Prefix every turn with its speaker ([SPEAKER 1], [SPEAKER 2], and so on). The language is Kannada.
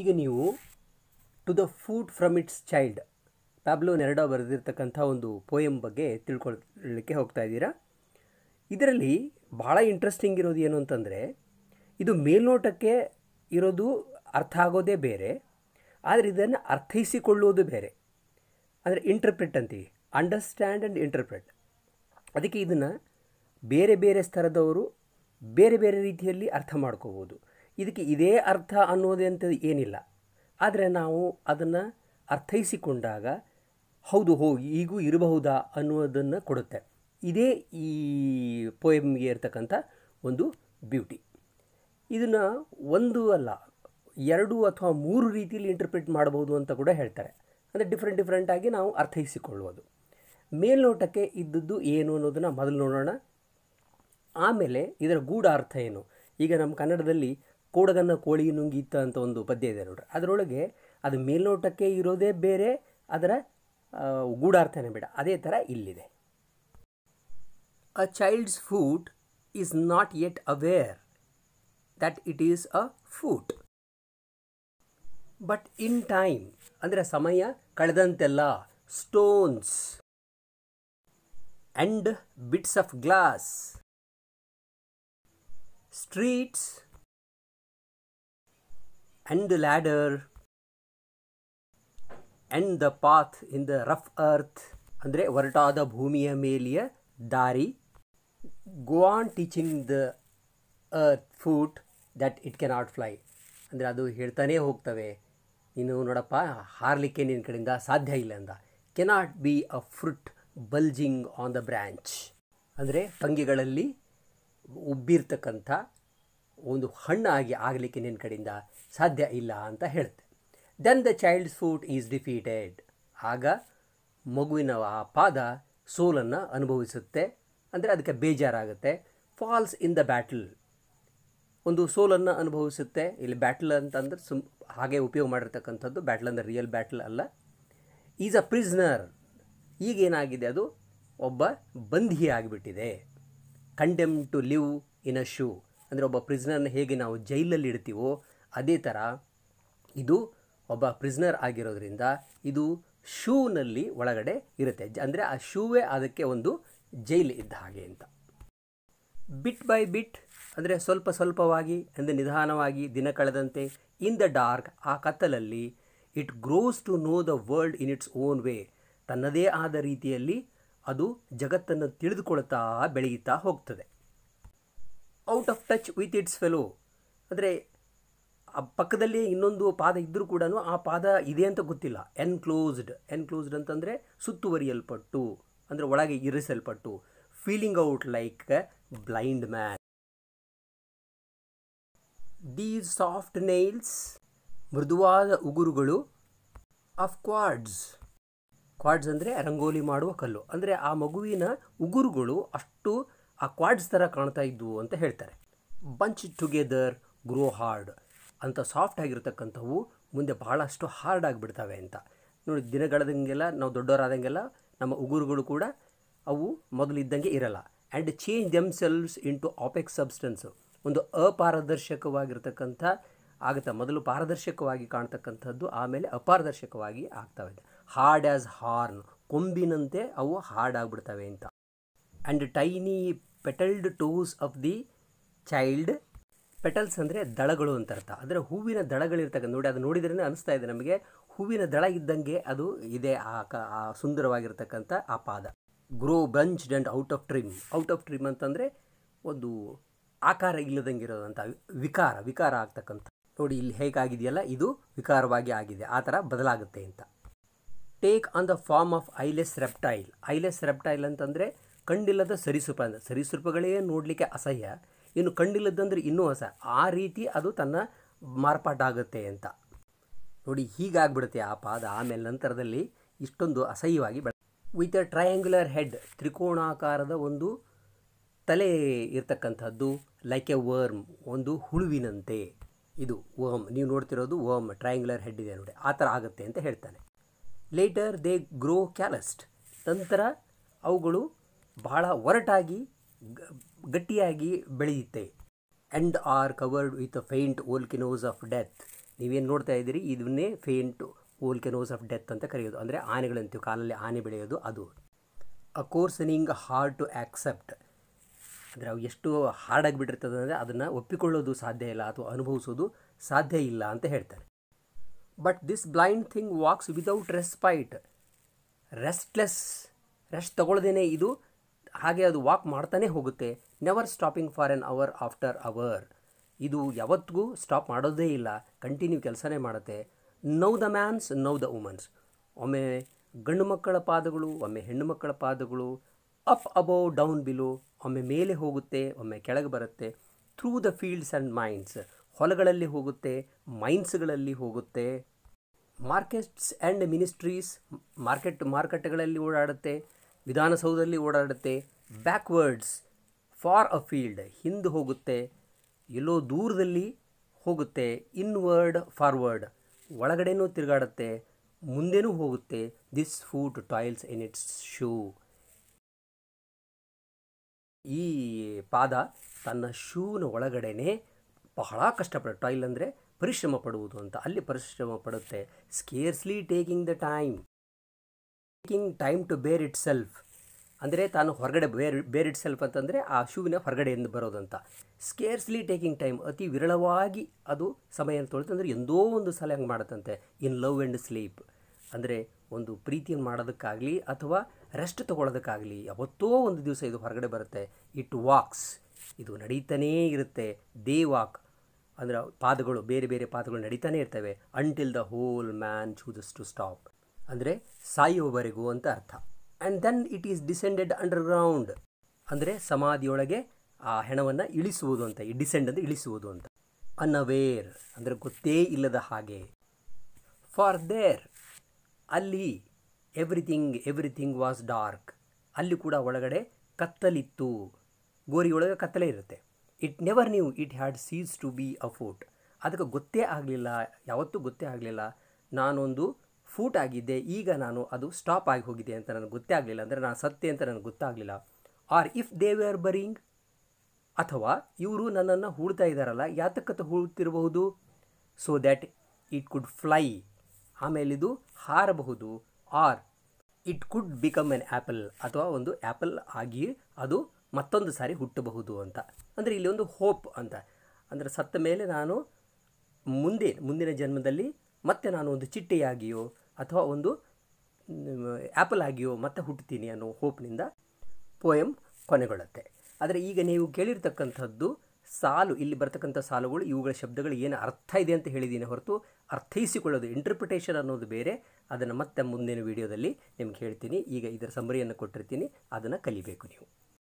[SPEAKER 1] ಈಗ ನೀವು to the foot from its child Pablo Neruda ಬರೆದಿರ್ತಕ್ಕಂಥ ಒಂದು ಪೋಯಮ್ ಬಗ್ಗೆ ತಿಳ್ಕೊಳ್ಳಿಕ್ಕೆ ಹೋಗ್ತಾ ಇದ್ದೀರಾ ಇದರಲ್ಲಿ ಭಾಳ ಇಂಟ್ರೆಸ್ಟಿಂಗ್ ಇರೋದು ಏನು ಅಂತಂದರೆ ಇದು ಮೇಲ್ನೋಟಕ್ಕೆ ಇರೋದು ಅರ್ಥ ಆಗೋದೇ ಬೇರೆ ಆದರೆ ಇದನ್ನು ಅರ್ಥೈಸಿಕೊಳ್ಳುವುದು ಬೇರೆ ಅಂದರೆ ಇಂಟರ್ಪ್ರಿಟ್ ಅಂತೀವಿ ಅಂಡರ್ಸ್ಟ್ಯಾಂಡ್ ಆ್ಯಂಡ್ ಇಂಟರ್ಪ್ರಿಟ್ ಅದಕ್ಕೆ ಇದನ್ನು ಬೇರೆ ಬೇರೆ ಸ್ತರದವರು ಬೇರೆ ಬೇರೆ ರೀತಿಯಲ್ಲಿ ಅರ್ಥ ಮಾಡ್ಕೋಬೋದು ಇದಕ್ಕೆ ಇದೇ ಅರ್ಥ ಅಂತ ಏನಿಲ್ಲ ಆದರೆ ನಾವು ಅದನ್ನು ಅರ್ಥೈಸಿಕೊಂಡಾಗ ಹೌದು ಹೋ ಈಗೂ ಇರಬಹುದಾ ಅನ್ನೋದನ್ನು ಕೊಡುತ್ತೆ ಇದೇ ಈ ಪೋಯಮ್ಗೆ ಇರ್ತಕ್ಕಂಥ ಒಂದು ಬ್ಯೂಟಿ ಇದನ್ನು ಒಂದು ಅಲ್ಲ ಎರಡು ಅಥವಾ ಮೂರು ರೀತಿಯಲ್ಲಿ ಇಂಟರ್ಪ್ರಿಟ್ ಮಾಡ್ಬೋದು ಅಂತ ಕೂಡ ಹೇಳ್ತಾರೆ ಅಂದರೆ ಡಿಫ್ರೆಂಟ್ ಡಿಫ್ರೆಂಟಾಗಿ ನಾವು ಅರ್ಥೈಸಿಕೊಳ್ಳುವುದು ಮೇಲ್ನೋಟಕ್ಕೆ ಇದ್ದದ್ದು ಏನು ಅನ್ನೋದನ್ನು ಮೊದಲು ನೋಡೋಣ ಆಮೇಲೆ ಇದರ ಗೂಢ ಅರ್ಥ ಏನು ಈಗ ನಮ್ಮ ಕನ್ನಡದಲ್ಲಿ ಕೋಡಗನ್ನ ಕೋಳಿ ನುಂಗಿತ್ತ ಅಂತ ಒಂದು ಪದ್ಯ ಇದೆ ನೋಡ್ರಿ ಅದರೊಳಗೆ ಅದು ಮೇಲ್ನೋಟಕ್ಕೆ ಇರೋದೇ ಬೇರೆ ಅದರ ಗೂಢಾರ್ಥನೇ ಬೇಡ ಅದೇ ಥರ ಇಲ್ಲಿದೆ a child's foot is not yet aware that it is a foot but in time ಅಂದರೆ ಸಮಯ ಕಳೆದಂತೆಲ್ಲ stones and bits of glass streets and the ladder and the path in the rough earth ಅಂದರೆ ಒರಟಾದ ಭೂಮಿಯ ಮೇಲೆಯ ದಾರಿ go on teaching the earth foot that it cannot fly ಅಂದರೆ ಅದು ಹೇಳ್ತಾನೇ ಹೋಗ್ತವೆ ನೀನು ನೋಡಪ್ಪ ಹಾರಲಿಕ್ಕೆ ನಿನ್ನ ಕಡೆಯಿಂದ ಸಾಧ್ಯ ಇಲ್ಲ ಅಂದ cannot be a fruit bulging on the branch ಅಂದರೆ ಪಂಗಿಗಳಲ್ಲಿ ಉಬ್ಬಿರ್ತಕ್ಕಂಥ ಒಂದು ಹಣ್ಣಾಗಿ ಆಗಲಿಕ್ಕೆ ನಿನ್ನ ಕಡೆಯಿಂದ ಸಾಧ್ಯ ಇಲ್ಲ ಅಂತ ಹೇಳುತ್ತೆ then the child's foot is defeated ಆಗ ಮಗುವಿನ ಆ ಪಾದ ಸೋಲನ್ನು ಅನುಭವಿಸುತ್ತೆ ಅಂದರೆ ಅದಕ್ಕೆ ಬೇಜಾರಾಗುತ್ತೆ ಫಾಲ್ಸ್ ಇನ್ ದ ಬ್ಯಾಟಲ್ ಒಂದು ಸೋಲನ್ನು ಅನುಭವಿಸುತ್ತೆ ಇಲ್ಲಿ ಬ್ಯಾಟಲ್ ಅಂತಂದ್ರೆ ಸುಮ್ ಹಾಗೆ ಉಪಯೋಗ ಮಾಡಿರ್ತಕ್ಕಂಥದ್ದು ಬ್ಯಾಟಲ್ ಅಂದರೆ ರಿಯಲ್ ಬ್ಯಾಟಲ್ ಅಲ್ಲ ಈಸ್ ಅ ಪ್ರಿಸ್ನರ್ ಈಗೇನಾಗಿದೆ ಅದು ಒಬ್ಬ ಬಂಧಿಯಾಗಿಬಿಟ್ಟಿದೆ condemned to live in a shoe ಅಂದರೆ ಒಬ್ಬ ಪ್ರಿಸ್ನರ್ನ ಹೇಗೆ ನಾವು ಜೈಲಲ್ಲಿ ಇಡ್ತೀವೋ ಅದೇ ಥರ ಇದು ಒಬ್ಬ ಪ್ರಿಸ್ನರ್ ಆಗಿರೋದ್ರಿಂದ ಇದು ಶೂನಲ್ಲಿ ಒಳಗಡೆ ಇರುತ್ತೆ ಅಂದರೆ ಆ ಶೂವೇ ಅದಕ್ಕೆ ಒಂದು ಜೈಲ್ ಇದ್ದ ಹಾಗೆ ಅಂತ ಬಿಟ್ ಬೈ ಬಿಟ್ ಅಂದರೆ ಸ್ವಲ್ಪ ಸ್ವಲ್ಪವಾಗಿ ಅಂದರೆ ನಿಧಾನವಾಗಿ ದಿನ ಕಳೆದಂತೆ ಇನ್ ದ ಡಾರ್ಕ್ ಆ ಕತ್ತಲಲ್ಲಿ it grows to know the world in its own way ತನ್ನದೇ ಆದ ರೀತಿಯಲ್ಲಿ ಅದು ಜಗತ್ತನ್ನು ತಿಳಿದುಕೊಳ್ತಾ ಬೆಳೆಯುತ್ತಾ ಹೋಗ್ತದೆ out of touch with its fellow ಅಂದರೆ ಆ ಪಕ್ಕದಲ್ಲಿ ಇನ್ನೊಂದು ಪಾದ ಇದ್ದರೂ ಕೂಡ ಆ ಪಾದ ಇದೆ ಅಂತ ಗೊತ್ತಿಲ್ಲ ಎನ್ಕ್ಲೋಸ್ಡ್ ಎನ್ಕ್ಲೋಸ್ಡ್ ಅಂತಂದರೆ ಸುತ್ತುವರಿಯಲ್ಪಟ್ಟು ಅಂದರೆ ಒಳಗೆ ಇರಿಸಲ್ಪಟ್ಟು feeling out like a blind man these soft nails ಮೃದುವಾದ ಉಗುರುಗಳು ಆಫ್ ಕ್ವಾಡ್ಸ್ ಕ್ವಾಡ್ಸ್ ಅಂದರೆ ರಂಗೋಲಿ ಮಾಡುವ ಕಲ್ಲು ಅಂದರೆ ಆ ಮಗುವಿನ ಉಗುರುಗಳು ಅಷ್ಟು ಆ ಕ್ವಾಡ್ಸ್ ಥರ ಕಾಣ್ತಾ ಇದ್ವು ಅಂತ ಹೇಳ್ತಾರೆ ಬಂಚ್ ಟುಗೆದರ್ ಗ್ರೋ ಹಾರ್ಡ್ ಅಂತ ಸಾಫ್ಟ್ ಆಗಿರ್ತಕ್ಕಂಥವು ಮುಂದೆ ಭಾಳಷ್ಟು ಹಾರ್ಡ್ ಆಗಿಬಿಡ್ತವೆ ಅಂತ ನೋಡಿ ದಿನಗಳದಂಗೆಲ್ಲ ನಾವು ದೊಡ್ಡವರಾದಂಗೆಲ್ಲ ನಮ್ಮ ಉಗುರುಗಳು ಕೂಡ ಅವು ಇದ್ದಂಗೆ ಇರಲ್ಲ and change in into opaque substance ಒಂದು ಅಪಾರದರ್ಶಕವಾಗಿರ್ತಕ್ಕಂಥ ಆಗುತ್ತೆ ಮೊದಲು ಪಾರದರ್ಶಕವಾಗಿ ಕಾಣ್ತಕ್ಕಂಥದ್ದು ಆಮೇಲೆ ಅಪಾರದರ್ಶಕವಾಗಿ ಆಗ್ತವೆ ಹಾರ್ಡ್ ಆ್ಯಸ್ ಹಾರ್ನ್ ಕೊಂಬಿನಂತೆ ಅವು ಹಾರ್ಡ್ ಆಗಿಬಿಡ್ತವೆ ಅಂತ and tiny petalled toes of the child petals ಅಂದರೆ ದಳಗಳು ಅಂತ ಅರ್ಥ ಅಂದರೆ ಹೂವಿನ ದಳಗಳಿರ್ತಕ್ಕಂಥ ನೋಡಿ ಅದು ನೋಡಿದ್ರೇ ಅನಿಸ್ತಾ ಇದೆ ನಮಗೆ ಹೂವಿನ ದಳ ಇದ್ದಂಗೆ ಅದು ಇದೆ ಆ ಕ ಆ ಸುಂದರವಾಗಿರ್ತಕ್ಕಂಥ ಆ ಪಾದ grow bunched and out of trim out of trim ಅಂತಂದರೆ ಒಂದು ಆಕಾರ ಇಲ್ಲದಂಗೆ ಇರೋದಂಥ ವಿಕಾರ ವಿಕಾರ ಆಗ್ತಕ್ಕಂಥ ನೋಡಿ ಇಲ್ಲಿ ಹೇಗಾಗಿದೆಯಲ್ಲ ಇದು ವಿಕಾರವಾಗಿ ಆಗಿದೆ ಆ ಥರ ಬದಲಾಗುತ್ತೆ ಅಂತ take on the form of eyeless reptile eyeless reptile ಅಂತಂದರೆ ಕಂಡಿಲ್ಲದ ಸರಿಸೃಪ ಅಂದರೆ ಸರಿಸೃಪಗಳೇ ನೋಡಲಿಕ್ಕೆ ಅಸಹ್ಯ ಇನ್ನು ಕಂಡಿಲ್ಲದಂದರೆ ಇನ್ನೂ ಅಸಹ್ಯ ಆ ರೀತಿ ಅದು ತನ್ನ ಮಾರ್ಪಾಟಾಗುತ್ತೆ ಅಂತ ನೋಡಿ ಹೀಗಾಗ್ಬಿಡುತ್ತೆ ಆ ಪಾದ ಆಮೇಲೆ ನಂತರದಲ್ಲಿ ಇಷ್ಟೊಂದು ಅಸಹ್ಯವಾಗಿ ಬೆಳೆ ವಿತ್ ಅ ಟ್ರಯಾಂಗ್ಯುಲರ್ ಹೆಡ್ ತ್ರಿಕೋಣಾಕಾರದ ಒಂದು ತಲೆ ಇರತಕ್ಕಂಥದ್ದು ಲೈಕ್ ಎ ವರ್ಮ್ ಒಂದು ಹುಳುವಿನಂತೆ ಇದು ವರ್ಮ್ ನೀವು ನೋಡ್ತಿರೋದು ವರ್ಮ್ ಟ್ರಯಾಂಗ್ಯುಲರ್ ಹೆಡ್ ಇದೆ ನೋಡಿ ಆ ಥರ ಆಗುತ್ತೆ ಅಂತ ಹೇಳ್ತಾನೆ ಲೇಟರ್ ದೇ ಗ್ರೋ ಕ್ಯಾಲಸ್ಟ್ ನಂತರ ಅವುಗಳು ಭಾಳ ಒರಟಾಗಿ ಗಟ್ಟಿಯಾಗಿ ಬೆಳೆಯುತ್ತೆ and are covered with faint volcanoes of death ನೀವೇನು ನೋಡ್ತಾ ಇದ್ದೀರಿ ಇದನ್ನೇ ಫೇಂಟ್ ಓಲ್ಕೆನೋಸ್ ಆಫ್ ಡೆತ್ ಅಂತ ಕರೆಯೋದು ಅಂದರೆ ಆನೆಗಳಂತೀವಿ ಕಾಲಲ್ಲಿ ಆನೆ ಬೆಳೆಯೋದು ಅದು a coarsening hard to accept ಅಂದರೆ ಅವು ಎಷ್ಟು ಹಾರ್ಡಾಗಿ ಬಿಟ್ಟಿರ್ತದೆ ಅಂದರೆ ಅದನ್ನು ಒಪ್ಪಿಕೊಳ್ಳೋದು ಸಾಧ್ಯ ಇಲ್ಲ ಅಥವಾ ಅನುಭವಿಸೋದು ಸಾಧ್ಯ ಇಲ್ಲ ಅಂತ ಹೇಳ್ತಾರೆ but this blind thing walks without respite restless rest ತಗೊಳ್ಳೋದೇನೆ ಇದು ಹಾಗೆ ಅದು ವಾಕ್ ಮಾಡ್ತಾನೆ ಹೋಗುತ್ತೆ never stopping for an hour after hour ಇದು ಯಾವತ್ತಿಗೂ ಸ್ಟಾಪ್ ಮಾಡೋದೇ ಇಲ್ಲ ಕಂಟಿನ್ಯೂ ಕೆಲಸನೇ ಮಾಡುತ್ತೆ now the man's now the woman's ಒಮ್ಮೆ ಗಂಡು ಮಕ್ಕಳ ಪಾದಗಳು ಒಮ್ಮೆ ಹೆಣ್ಣು ಮಕ್ಕಳ ಪಾದಗಳು ಅಪ್ ಅಬೋವ್ ಡೌನ್ ಬಿಲೋ ಒಮ್ಮೆ ಮೇಲೆ ಹೋಗುತ್ತೆ ಒಮ್ಮೆ ಕೆಳಗೆ ಬರುತ್ತೆ through the fields and mines ಹೊಲಗಳಲ್ಲಿ ಹೋಗುತ್ತೆ ಮೈನ್ಸ್ಗಳಲ್ಲಿ ಹೋಗುತ್ತೆ ಮಾರ್ಕೆಟ್ಸ್ ಆ್ಯಂಡ್ ಮಿನಿಸ್ಟ್ರೀಸ್ ಮಾರ್ಕೆಟ್ ಮಾರುಕಟ್ಟೆಗಳಲ್ಲಿ ಓಡಾಡುತ್ತೆ ವಿಧಾನಸೌಧದಲ್ಲಿ ಓಡಾಡುತ್ತೆ ಬ್ಯಾಕ್ವರ್ಡ್ಸ್ ಫಾರ್ ಅ ಫೀಲ್ಡ್ ಹಿಂದೆ ಹೋಗುತ್ತೆ ಎಲ್ಲೋ ದೂರದಲ್ಲಿ ಹೋಗುತ್ತೆ ಇನ್ವರ್ಡ್ ಫಾರ್ವರ್ಡ್ ಒಳಗಡೆನೂ ತಿರುಗಾಡುತ್ತೆ ಮುಂದೆನೂ ಹೋಗುತ್ತೆ this foot toils in its shoe ಈ ಪಾದ ತನ್ನ ಶೂನ ಒಳಗಡೆನೆ ಬಹಳ ಕಷ್ಟಪಡ ಟಾಯ್ಲ್ ಅಂದರೆ ಪರಿಶ್ರಮ ಪಡುವುದು ಅಂತ ಅಲ್ಲಿ ಪರಿಶ್ರಮ ಪಡುತ್ತೆ scarcely taking the time taking time to bare itself ಅಂದರೆ ತಾನು ಹೊರಗಡೆ ಬೇರ್ ಬೇರ್ ಇಟ್ ಸೆಲ್ಫ್ ಅಂತಂದರೆ ಆ ಶೂವಿನ ಹೊರಗಡೆಯಿಂದ ಬರೋದಂತ ಸ್ಕೇರ್ಸ್ಲಿ ಟೇಕಿಂಗ್ ಟೈಮ್ ಅತಿ ವಿರಳವಾಗಿ ಅದು ಸಮಯ ಅಂತ ತೊಳೆತಂದರೆ ಎಂದೋ ಒಂದು ಸಲ ಹಂಗೆ ಮಾಡುತ್ತಂತೆ ಇನ್ ಲವ್ ಆ್ಯಂಡ್ ಸ್ಲೀಪ್ ಅಂದರೆ ಒಂದು ಪ್ರೀತಿಯನ್ನು ಮಾಡೋದಕ್ಕಾಗಲಿ ಅಥವಾ ರೆಸ್ಟ್ ತೊಗೊಳೋದಕ್ಕಾಗಲಿ ಯಾವತ್ತೋ ಒಂದು ದಿವಸ ಇದು ಹೊರಗಡೆ ಬರುತ್ತೆ ಇಟ್ ವಾಕ್ಸ್ ಇದು ನಡೀತಾನೇ ಇರುತ್ತೆ ದೇ ವಾಕ್ ಅಂದರೆ ಪಾದಗಳು ಬೇರೆ ಬೇರೆ ಪಾದಗಳು ನಡೀತಾನೆ ಇರ್ತವೆ until the whole man chooses to stop ಅಂದರೆ ಸಾಯುವವರೆಗೂ ಅಂತ ಅರ್ಥ and then it is descended underground ಅಂದರೆ ಸಮಾಧಿಯೊಳಗೆ ಆ ಹೆಣವನ್ನು ಇಳಿಸುವುದು ಅಂತ ಈ ಡಿಸೆಂಡ್ ಅಂದರೆ ಇಳಿಸುವುದು ಅಂತ ಅನ್ಅವೇರ್ ಅಂದರೆ ಗೊತ್ತೇ ಇಲ್ಲದ ಹಾಗೆ ಫಾರ್ ದೇರ್ ಅಲ್ಲಿ ಎವ್ರಿಥಿಂಗ್ ಎವ್ರಿಥಿಂಗ್ ವಾಸ್ ಡಾರ್ಕ್ ಅಲ್ಲಿ ಕೂಡ ಒಳಗಡೆ ಕತ್ತಲಿತ್ತು ಗೋರಿಯೊಳಗೆ ಕತ್ತಲೆ ಇರುತ್ತೆ it never knew it had ceased to be a foot ಅದಕ್ಕೆ ಗೊತ್ತೇ ಆಗಲಿಲ್ಲ ಯಾವತ್ತೂ ಗೊತ್ತೇ ಆಗಲಿಲ್ಲ ನಾನೊಂದು ಫೂಟ್ ಆಗಿದ್ದೆ ಈಗ ನಾನು ಅದು ಸ್ಟಾಪ್ ಆಗಿ ಹೋಗಿದೆ ಅಂತ ನನಗೆ ಗೊತ್ತೇ ಆಗಲಿಲ್ಲ ಅಂದರೆ ನಾನು ಸತ್ಯ ಅಂತ ನನಗೆ ಗೊತ್ತಾಗಲಿಲ್ಲ or if they are burying ಅಥವಾ ಇವರು ನನ್ನನ್ನು ಹೂಳ್ತಾ ಇದ್ದಾರಲ್ಲ ಯಾತಕ್ಕತ್ತ ಹೂಳ್ತಿರಬಹುದು so that it could fly ಆಮೇಲೆ ಇದು ಹಾರಬಹುದು or it could become an apple ಅಥವಾ ಒಂದು ಆ್ಯಪಲ್ ಆಗಿ ಅದು ಮತ್ತೊಂದು ಸಾರಿ ಹುಟ್ಟಬಹುದು ಅಂತ ಅಂದರೆ ಇಲ್ಲಿ ಒಂದು ಹೋಪ್ ಅಂತ ಅಂದರೆ ಸತ್ತ ಮೇಲೆ ನಾನು ಮುಂದೆ ಮುಂದಿನ ಜನ್ಮದಲ್ಲಿ ಮತ್ತೆ ನಾನು ಒಂದು ಚಿಟ್ಟೆಯಾಗಿಯೋ ಅಥವಾ ಒಂದು ಆ್ಯಪಲ್ ಆಗಿಯೋ ಮತ್ತೆ ಹುಟ್ಟುತ್ತೀನಿ ಅನ್ನೋ ಹೋಪ್ನಿಂದ ಪೋಯಮ್ ಕೊನೆಗೊಳ್ಳುತ್ತೆ ಆದರೆ ಈಗ ನೀವು ಕೇಳಿರ್ತಕ್ಕಂಥದ್ದು ಸಾಲು ಇಲ್ಲಿ ಬರ್ತಕ್ಕಂಥ ಸಾಲುಗಳು ಇವುಗಳ ಶಬ್ದಗಳು ಏನು ಅರ್ಥ ಇದೆ ಅಂತ ಹೇಳಿದ್ದೀನಿ ಹೊರತು ಅರ್ಥೈಸಿಕೊಳ್ಳೋದು ಇಂಟರ್ಪ್ರಿಟೇಷನ್ ಅನ್ನೋದು ಬೇರೆ ಅದನ್ನು ಮತ್ತೆ ಮುಂದಿನ ವಿಡಿಯೋದಲ್ಲಿ ನಿಮ್ಗೆ ಹೇಳ್ತೀನಿ ಈಗ ಇದರ ಸಮರಿಯನ್ನು ಕೊಟ್ಟಿರ್ತೀನಿ ಅದನ್ನು ಕಲಿಬೇಕು ನೀವು